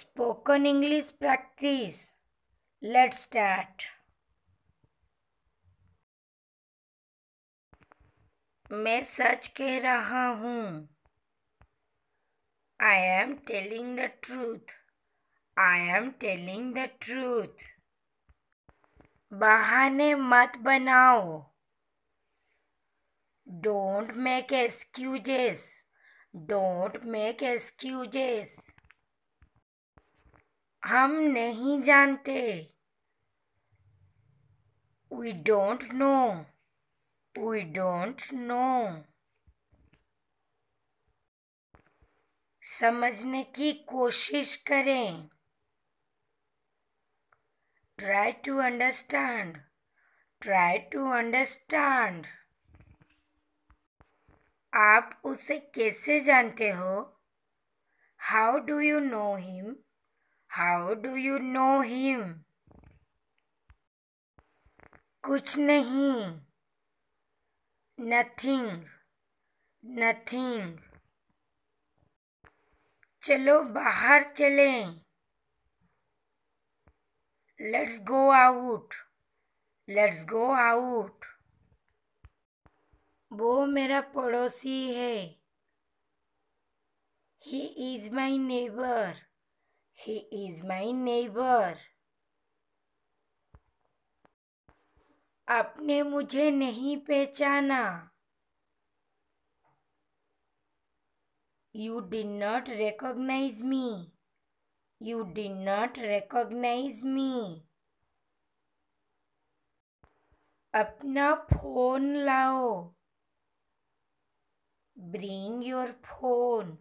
spoken english practice let's start मैं सच कह रहा हूँ I am telling the truth I am telling the truth बहाने मत बनाओ don't make excuses don't make excuses हम नहीं जानते we don't know we don't know समझने की कोशिश करें try to understand try to understand आप उसे कैसे जानते हो how do you know him how do you know him कुछ नहीं नथिंग नथिंग चलो बाहर चलें let's go out let's go out वो मेरा पड़ोसी है he is my neighbour He is my neighbor. आपने मुझे नहीं पहचाना You did not recognize me. You did not recognize me. अपना फोन लाओ Bring your phone.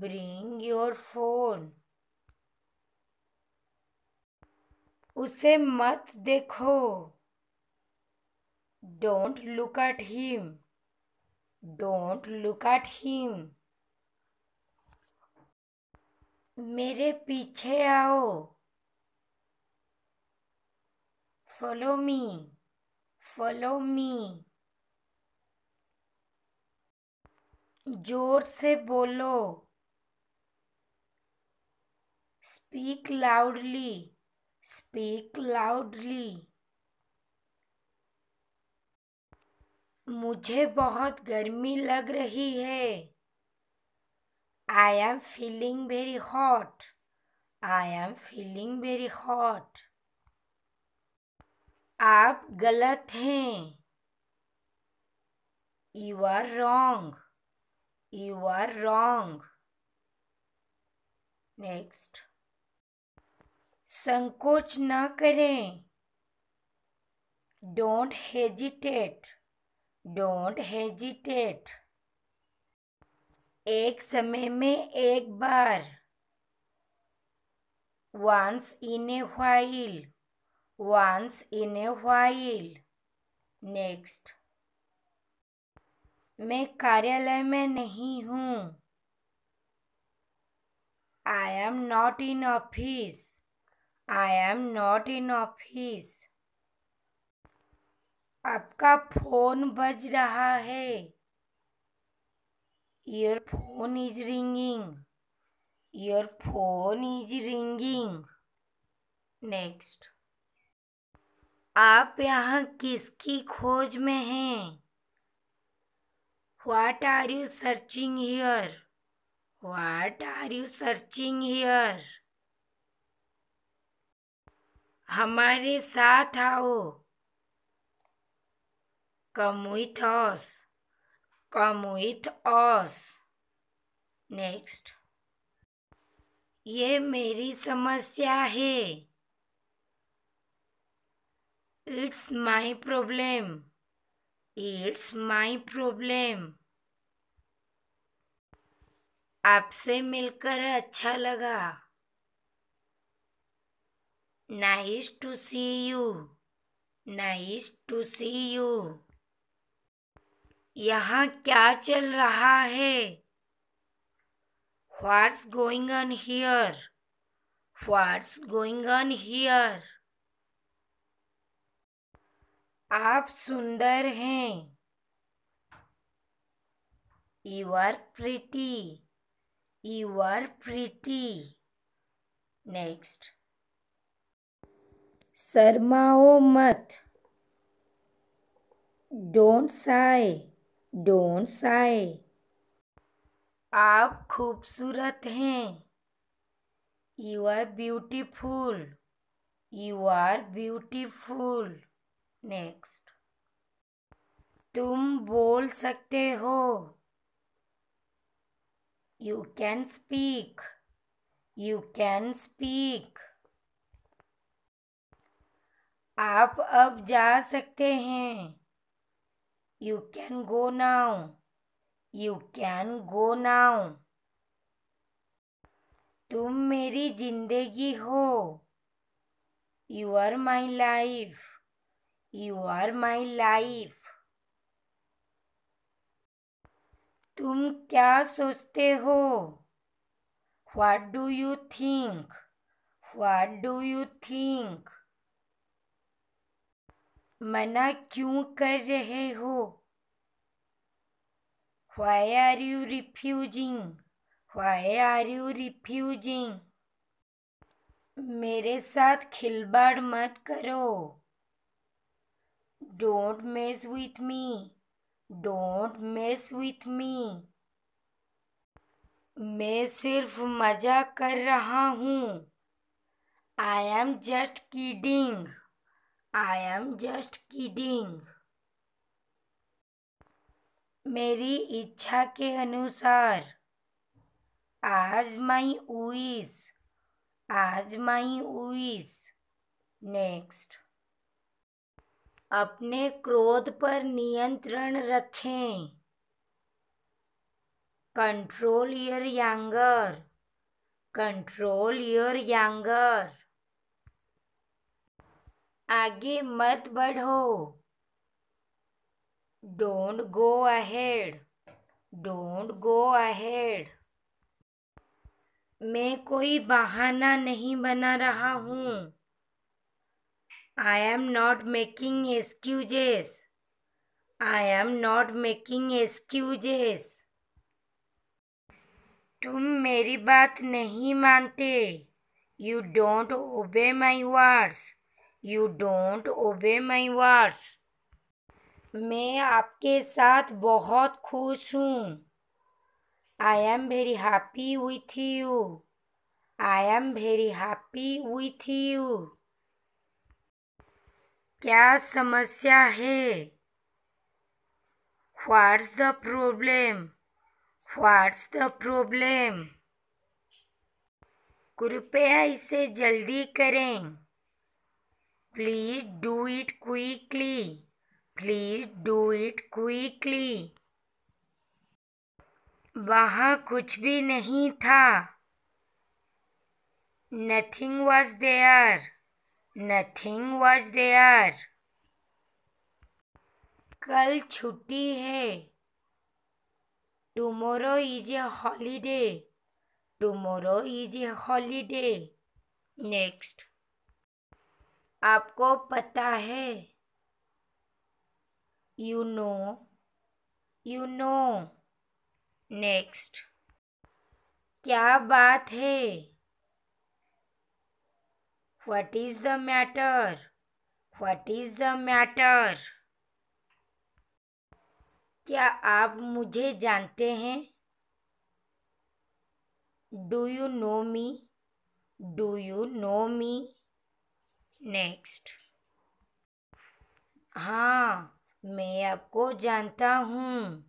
Bring your phone. उसे मत देखो don't look at him don't look at him मेरे पीछे आओ फॉलो मी फॉलो मी जोर से बोलो स्पीक लाउडली स्पीक लाउडली मुझे बहुत गर्मी लग रही है I am feeling very hot I am feeling very hot आप गलत हैं you are wrong you are wrong next संकोच ना करें डोंट हेजिटेट डोंट हेजिटेट एक समय में एक बार वांस इन ए वाइल वांस इन ए वाइल नेक्स्ट मैं कार्यालय में नहीं हूँ I am not in office I am not in office आपका फोन बज रहा है your phone is ringing your phone is ringing next आप यहाँ किसकी खोज में हैं what are you searching here what are you searching here हमारे साथ आओ come with us come next ये मेरी समस्या है it's my problem it's my problem आपसे मिलकर अच्छा लगा nice to see you nice to see you यहाँ क्या चल रहा है what's going on here what's going on here आप सुंदर हैं you are pretty you are pretty next शर्माओ मत डोंट साए डोंट साए आप खूबसूरत हैं you are beautiful you are beautiful next तुम बोल सकते हो you can speak you can speak आप अब जा सकते हैं you can go now you can go now तुम मेरी जिंदगी हो you are my life you are my life तुम क्या सोचते हो what do you think what do you think मना क्यों कर रहे हो why are you refusing why are you refusing मेरे साथ खिलवाड़ मत करो don't mess with me don't mess with me मैं सिर्फ मज़ा कर रहा हूँ I am just kidding I am just kidding मेरी इच्छा के अनुसार आज माई उइस आज माई उइस नेक्स्ट अपने क्रोध पर नियंत्रण रखें control your anger control your anger आगे मत बढ़ो don't go ahead don't go ahead मैं कोई बहाना नहीं बना रहा हूँ I am not making excuses I am not making excuses तुम मेरी बात नहीं मानते यू डोंट ओबे माई वर्ड्स यू डोंट ओबे माई वर्ड्स मैं आपके साथ बहुत खुश हूँ I am very happy with you I am very happy with you क्या समस्या है what's the problem what's the problem कृपया इसे जल्दी करें please do it quickly please do it quickly वहाँ कुछ भी नहीं था nothing was there nothing was there कल छुट्टी है tomorrow is a holiday tomorrow is a holiday next आपको पता है you know you know next क्या बात है what is the matter what is the matter क्या आप मुझे जानते हैं do you know me do you know me next हाँ मैं आपको जानता हूँ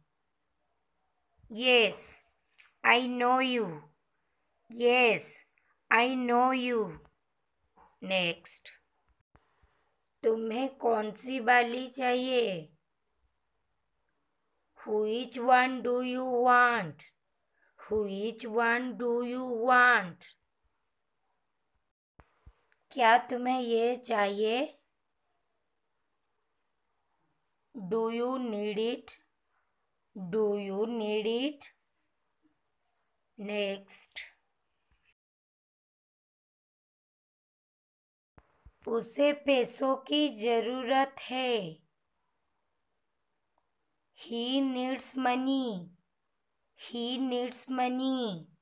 yes I know you yes I know you next तुम्हें कौन सी बाली चाहिए which one do you want which one do you want क्या तुम्हें ये चाहिए do you need it do you need it next उसे पैसों की ज़रूरत है ही needs money he needs money